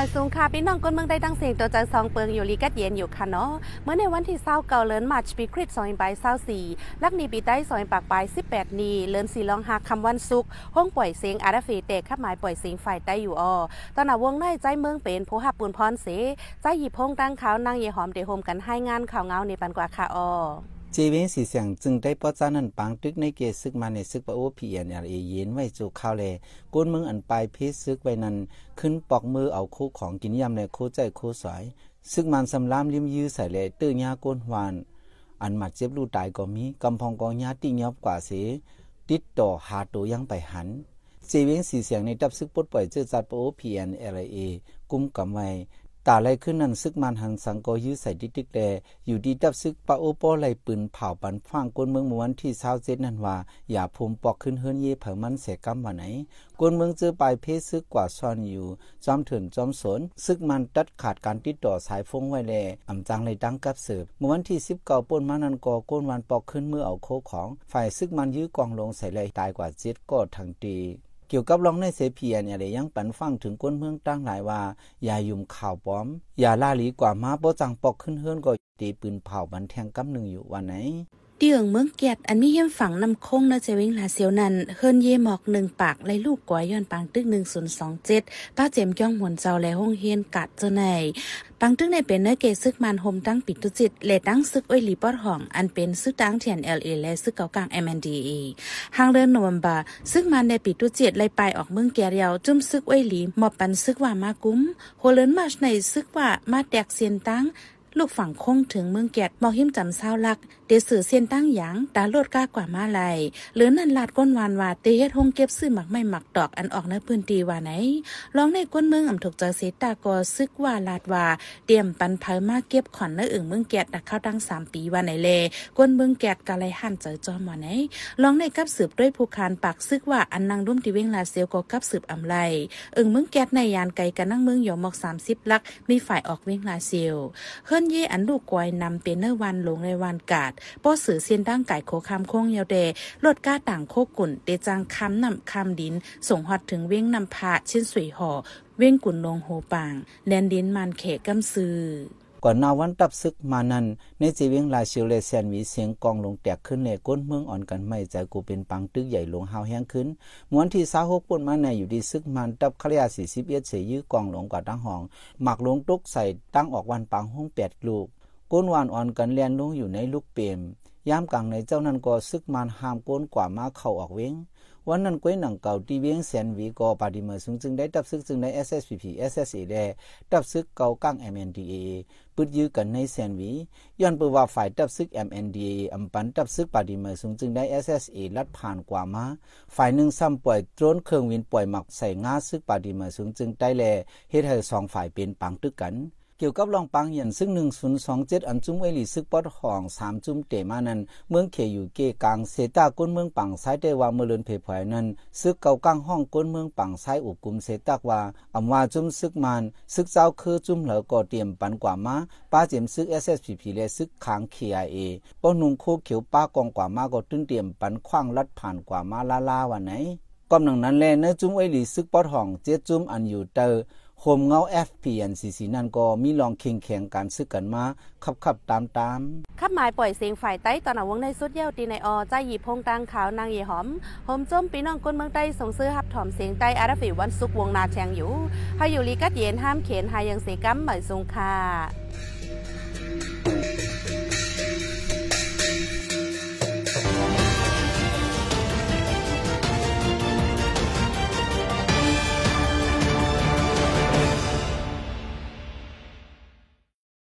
มาสูงค่ะพี่น้องก้นเมืองได้ตั้งเสียงตัวจากซองเปิงอยู่ลีกัดเย็นอยู่ค่ะเนาะ เมื่อในวันที่เศร้าเก่าเลินมาชปีคริสต์สองใบเศร้าสี่ลักนีปีใต้สองปากปลายสิบแปดนีเลินสี่ลองหักคำวันซุก ห้องปล่อยเสียงอาราฟีเตะขับหมายปล่อยเสียงฝ่ายใต้อยู่ออตอนหนาวงในใจเมืองเป็นผู้หับปูนพรเสใจหยิบพงตั้งเขานั่งเยหอมเดโฮมกันให้งานข่าวเงาในปันกว่าค่ะออเจเวนสีเสียงจึงได้ป้อจ้านันปังตึกในเกศึกมาในซึกปะโอพีเอ็นเอเย็นไว้จูข้าวเลก้นมึงอันปลายเพชซึกไว้นั้น ขึ้นปอกมือเอาคู่ของกินยำในคู่ใจคู่สวยซึกมันสำลามริมยื้อใส่เลตื้อหญ้าก้นหวาน อันหมัดเจ็บลูกตายก็มีกำพองกองหญ้าติยอบกว่าเส ติดต่อหาตัวยังไปหันเจเวนสีเสียงในดับซึกปดปล่อยเจอจัดปะโอพีเอ็นเอเอกุมกำไว้ตาไลขึ้นนั่นซึกมันหันสังกอยื้อใส่ดิดิกแดอยู่ดีดับซึกปะโอปอไลปืนเผาปันฟังกวนเมืองเมื่อวันที่เช้าเจ็ดนั่นว่าอย่าภูมิปอกขึ้นเฮือนเย่เผอมันเสกกำมว่าไหนกวนเมืองเจอปลายเพศซึกกว่าซ่อนอยู่จอมเถื่อนจอมสนซึกมันตัดขาดการติดต่อสายฟงไว้แลอำจังเลยดังกับสืบเมื่อวันที่สิบเก้าปนมานันกอก้นวันปอกขึ้นเมื่อเอาโคของฝ่ายซึกมันยื้อกองลงใส่ไลตายกว่าเจ็ดก็ทางตีเกี่ยวกับร้องในเสเพียเนี่ยเลยยังปันฟังถึงก้นเมืองตั้งหลายว่าอย่ายุ่มข่าวป้อมอย่าล่าหลีกว่ามาโปจังปอกขึ้นเฮือนก็ตีปืนเผาบันแทงกำหนึ่งอยู่วันไหนเดียงเมืองแกดอันมีเหี้ยมฝังนำคงเนเจวิงลาเสียวนันเฮินเยหมอกหนึ่งปากไลลูกกวยย้อนปังตึกหนึ่งศูนย์สองเจ็ดป้าเจมจ้องหวนเจ้าและห้องเฮียนกัดเจ้าในปังตึกในเป็นเนเกซึกมันโฮมตั้งปิดตุจิตเลตั้งซึกอ้อยลีปอดห่องอันเป็นซึกตั้งเทียนเอลเอและซึกเกากลางเอ็มเอ็นดีเอห่างเดือนโนมบาซึกมันในปิดตุจิตไลไปออกเมืองแกเรียวจุ่มซึกอ้อยลีหมอบปันซึกว่ามากุ้มโฮเลนมาชในซึกว่ามาแตกเซียนตั้งลูกฝั่งคงถึงเมืองแกดมอหิมจำเศร้าลัก เดสือเซียนตั้งหยาง ตาโลดกล้ากว่ามาลายหรือนันลาดก้นวานวาเตเฮ็ดหงเก็บซื้อหมักไม่หมักดอก อันออกในพื้นดีว่าไหน ร้องในก้นเมืองอ่ำถูกจอเซตาก็ซึกว่าลาดว่า เตรียมปันเพยมาเก็บขอนในอึ่งเมืองแกดดักเข้าตั้งสามปีว่าไหนเลก้นเมืองแกดกะไรหันเจอจอมว่าไหนร้องในกับสืบด้วยผู้คานปากซึกว่า อันนางรุ่มที่เวงลาเซียวก็กับสืบอำไรอึ่งเมืองแกดในยานไกกันนั่งเมืองหยอมหมอกิบลัก มีฝ่ายออกเวงลาเซียวเฮือนนเย่อันลูกกวยนำเปียเนอร์วันหลงในวันกาดป้อสือเซ้นตั้งไก่โคคาโค้งเยาเดลดก้าต่างโคกุ่นเตจังคำนำคำดิน ส่งหอดถึงเว้งนำพาเช่นสวยห่อเว้งกุ่นลงโหปางแนนดินมันเขกำซือกว่านาวันตับซึกมานั้นในจีเวียงลาชิวเลเซียนมีเสียงกองลงแตกขึ้นในก้นเมืองอ่อนกันไม่ใจกูเป็นปังตึกใหญ่ลงหาวแห้งขึ้น มวนที่สาหกปุ่นมาในอยู่ดีซึกมันตับขยาสี่สิบเอ็ดเสยยื้อกองลงกว่าตั้งห้องหมักลงตุกใส่ตั้งออกวันปังห้องแปดลูก ก้นวานอ่อนกันเลียนลงอยู่ในลูกเปรมยามกลางในเจ้านั้นก็ซึกมันหามก้นกว่ามาเข้าออกเว้งวันนั้นก้วยหนังเก่าที่เวียงแสนวีกอปฏิเมือง์ซึ่งจึงได้ ตับซึกจึงได้ SSPP SSA แดตับซึกเก่ากั้าง MNDA ปึดยื้อกันในแสนวีย้อนเปว่าฝ่ายตับซึก MNDA อำปันตับซึกปฏิเมือง์ซึ่งจึงได้ SSA ลัดผ่านกว่ามาฝ่ายหนึ่งซ้ำป่วยโดรนเครื่องวินป่วยหมักใส่งาซึกปฏิเมือง์ซึ่งจึงได้แลเฮ็ดให้งฝ่ายเป็นปังตึกกันเกี่ยวกับลองปังเหย่างซึ่ง1027อันจุ้มเอลีซึกปอดห่อง3จุ้มเตมานั้นเมืองเขอยู่เกกลางเสตาก้นเมืองปังซ้ายได้ว่าเมื่อเลือนเพผอยนั้นซึกเก่าก้างห้องก้นเมืองปังซ้ายอุกุมเสตากว่าอำว่าจุ้มซึกมันซึกเจ้าคือจุ้มเหลอก่อเตรียมปันกว่ามาป้าเจมซึก SSPP และซึกค้าง KIA ป้อนุ่งโคเขียวป้ากองกว่ามาก็ตึ้นเตรียมปันคว้างลัดผ่านกว่ามาลาลาวันไหนก้อมหนังนั้นแลเนื้อจุ้มเอลีซึกปอดห่องเจ็ดจุ้มอันอยู่เตอโฮมเงา FPNCC นั่นก็มีลองเข่งแข่งการซื้อกันมาขับขับตามตามขับหมายปล่อยเสียงฝ่ายใต้ตอนอวงในสุดเย้าตีในอใจหยิบพงตังขาวนางเยหอมโฮมจมปีน้องก้นเมืองใต้ส่งซื้อหับถอมเสียงใต้อาราฟิวันสุกวงนาแชงอยู่ให้อยู่ลีกัดเย็นห้ามเขียนหายังเสกัมหมายสงค่า